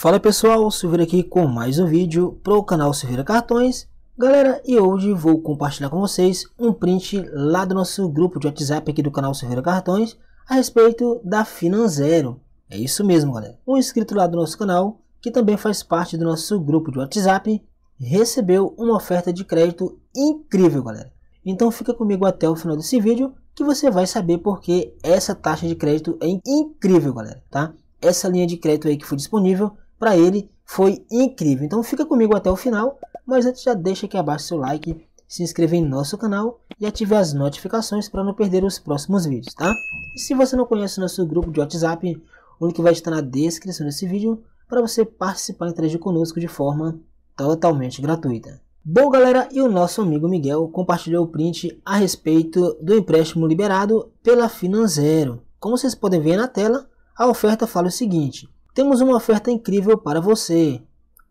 Fala pessoal, Silveira aqui com mais um vídeo para o canal Silveira Cartões. Galera, e hoje vou compartilhar com vocês um print lá do nosso grupo de WhatsApp aqui do canal Silveira Cartões a respeito da Finanzero. É isso mesmo, galera. Um inscrito lá do nosso canal, que também faz parte do nosso grupo de WhatsApp, recebeu uma oferta de crédito incrível, galera. Então fica comigo até o final desse vídeo que você vai saber porque essa taxa de crédito é incrível, galera, tá? Essa linha de crédito aí que foi disponível para ele foi incrível. Então fica comigo até o final, mas antes já deixa aqui abaixo seu like, se inscrever em nosso canal e ative as notificações para não perder os próximos vídeos, tá? E se você não conhece o nosso grupo de WhatsApp, o link vai estar na descrição desse vídeo para você participar e interagir conosco de forma totalmente gratuita. Bom galera, e o nosso amigo Miguel compartilhou o print a respeito do empréstimo liberado pela Finanzero. Como vocês podem ver na tela, a oferta fala o seguinte, temos uma oferta incrível para você.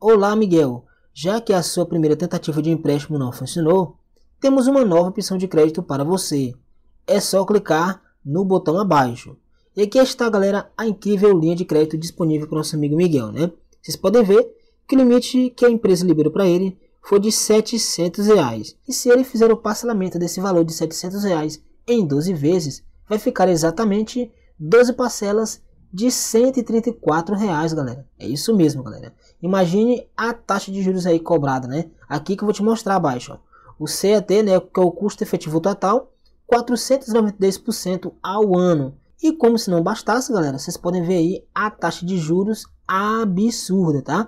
Olá, Miguel. Já que a sua primeira tentativa de empréstimo não funcionou, temos uma nova opção de crédito para você. É só clicar no botão abaixo. E aqui está, galera, a incrível linha de crédito disponível para o nosso amigo Miguel, né? Vocês podem ver que o limite que a empresa liberou para ele foi de 700 reais. E se ele fizer o parcelamento desse valor de 700 reais em 12 vezes, vai ficar exatamente 12 parcelas de 134 reais, galera. É isso mesmo, galera. Imagine a taxa de juros aí cobrada, né? Aqui que eu vou te mostrar abaixo, ó. O CET, né, que é o custo efetivo total, 492% ao ano. E como se não bastasse, galera, vocês podem ver aí a taxa de juros absurda, tá?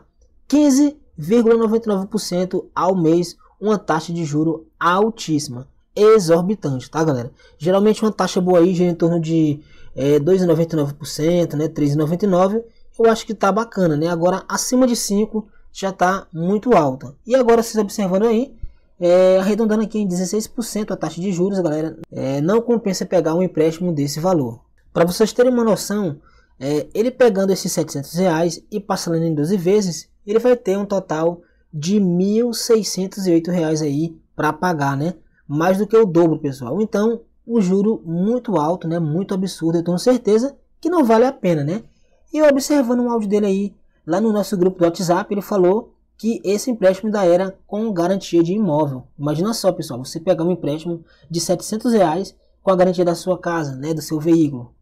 15,99% ao mês, uma taxa de juro altíssima exorbitante, tá galera? Geralmente uma taxa boa aí gira em torno de é, 2,99%, né, 3,99%, eu acho que tá bacana, né? Agora acima de 5 já tá muito alta. E agora vocês observando aí, é, arredondando aqui em 16% a taxa de juros, galera, é, não compensa pegar um empréstimo desse valor. Para vocês terem uma noção, é, ele pegando esses 700 reais e parcelando em 12 vezes, ele vai ter um total de 1.608 reais aí para pagar, né? mais do que o dobro, pessoal. Então, o juro muito alto, né? Muito absurdo. Eu tenho certeza que não vale a pena, né? E eu observando um áudio dele aí, lá no nosso grupo do WhatsApp, ele falou que esse empréstimo da era com garantia de imóvel. Imagina só, pessoal, você pegar um empréstimo de 700 reais com a garantia da sua casa, né, do seu veículo.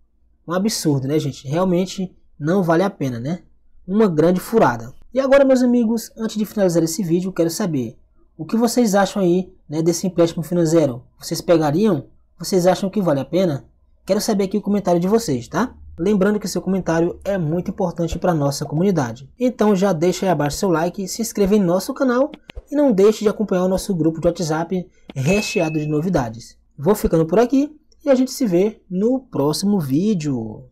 Um absurdo, né, gente? Realmente não vale a pena, né? Uma grande furada. E agora, meus amigos, antes de finalizar esse vídeo, quero saber o que vocês acham aí né, desse empréstimo financeiro? Vocês pegariam? Vocês acham que vale a pena? Quero saber aqui o comentário de vocês, tá? Lembrando que seu comentário é muito importante para nossa comunidade. Então já deixa aí abaixo seu like, se inscreva em nosso canal e não deixe de acompanhar o nosso grupo de WhatsApp recheado de novidades. Vou ficando por aqui e a gente se vê no próximo vídeo.